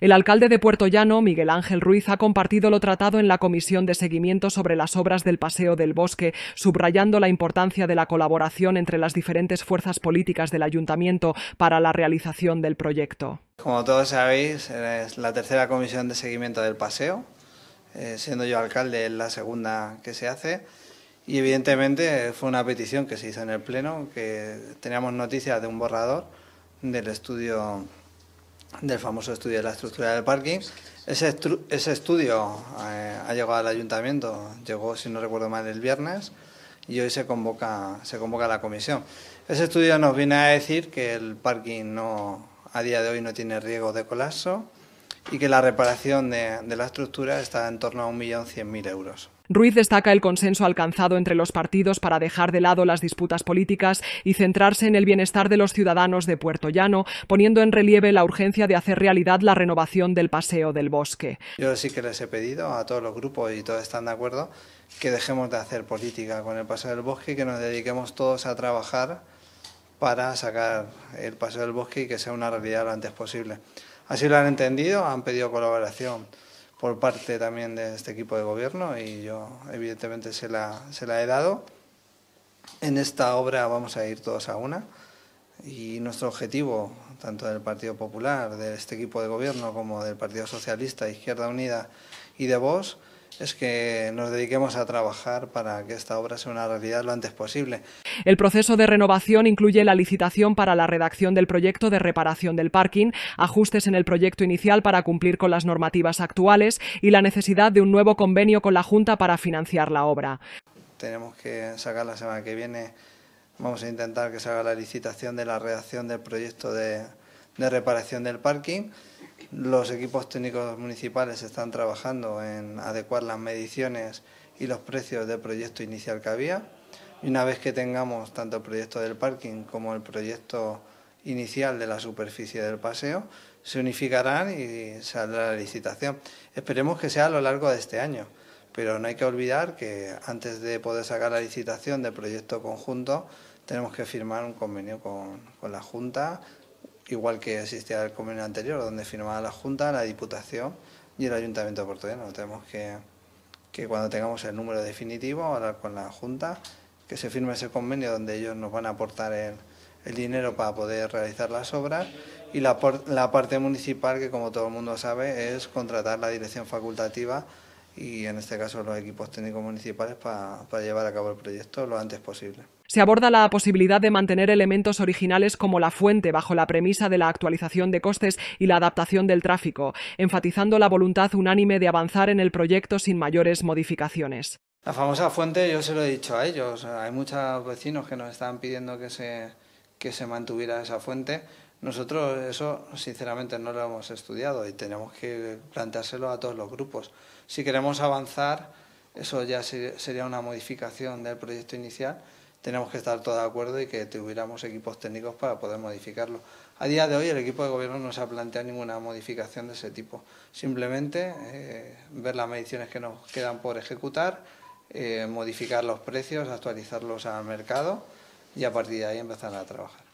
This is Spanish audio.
El alcalde de Puerto Llano, Miguel Ángel Ruiz, ha compartido lo tratado en la Comisión de Seguimiento sobre las obras del Paseo del Bosque, subrayando la importancia de la colaboración entre las diferentes fuerzas políticas del Ayuntamiento para la realización del proyecto. Como todos sabéis, es la tercera Comisión de Seguimiento del Paseo, eh, siendo yo alcalde la segunda que se hace. Y evidentemente fue una petición que se hizo en el Pleno, que teníamos noticias de un borrador del estudio del famoso estudio de la estructura del parking. Ese, estudio eh, ha llegado al ayuntamiento, llegó, si no recuerdo mal, el viernes y hoy se convoca, se la comisión. Ese estudio nos viene a decir que el parking no, a día de hoy no tiene riesgo de colapso y que la reparación de, de la estructura está en torno a 1.100.000 euros. Ruiz destaca el consenso alcanzado entre los partidos para dejar de lado las disputas políticas y centrarse en el bienestar de los ciudadanos de Puerto Llano, poniendo en relieve la urgencia de hacer realidad la renovación del Paseo del Bosque. Yo sí que les he pedido a todos los grupos y todos están de acuerdo que dejemos de hacer política con el Paseo del Bosque y que nos dediquemos todos a trabajar para sacar el Paseo del Bosque y que sea una realidad lo antes posible. Así lo han entendido, han pedido colaboración por parte también de este equipo de gobierno y yo evidentemente se la, se la he dado. En esta obra vamos a ir todos a una y nuestro objetivo, tanto del Partido Popular, de este equipo de gobierno como del Partido Socialista, Izquierda Unida y de vos es que nos dediquemos a trabajar para que esta obra sea una realidad lo antes posible. El proceso de renovación incluye la licitación para la redacción del proyecto de reparación del parking, ajustes en el proyecto inicial para cumplir con las normativas actuales y la necesidad de un nuevo convenio con la Junta para financiar la obra. Tenemos que sacar la semana que viene, vamos a intentar que se haga la licitación de la redacción del proyecto de, de reparación del parking. Los equipos técnicos municipales están trabajando en adecuar las mediciones y los precios del proyecto inicial que había. Y una vez que tengamos tanto el proyecto del parking como el proyecto inicial de la superficie del paseo, se unificarán y saldrá la licitación. Esperemos que sea a lo largo de este año, pero no hay que olvidar que antes de poder sacar la licitación del proyecto conjunto, tenemos que firmar un convenio con, con la Junta igual que existía el convenio anterior, donde firmaba la Junta, la Diputación y el Ayuntamiento de portugués. Tenemos que, que cuando tengamos el número definitivo, hablar con la Junta, que se firme ese convenio donde ellos nos van a aportar el, dinero para poder realizar las obras y la, la, parte municipal, que como todo el mundo sabe, es contratar la dirección facultativa y en este caso los equipos técnicos municipales para llevar a cabo el proyecto lo antes posible se aborda la posibilidad de mantener elementos originales como la fuente bajo la premisa de la actualización de costes y la adaptación del tráfico, enfatizando la voluntad unánime de avanzar en el proyecto sin mayores modificaciones. La famosa fuente yo se lo he dicho a ellos, hay muchos vecinos que nos están pidiendo que se, que se mantuviera esa fuente. Nosotros eso sinceramente no lo hemos estudiado y tenemos que planteárselo a todos los grupos. Si queremos avanzar, eso ya sería una modificación del proyecto inicial, tenemos que estar todos de acuerdo y que tuviéramos equipos técnicos para poder modificarlo. A día de hoy el equipo de gobierno no se ha planteado ninguna modificación de ese tipo. Simplemente eh, ver las mediciones que nos quedan por ejecutar, eh, modificar los precios, actualizarlos al mercado y a partir de ahí empezar a trabajar.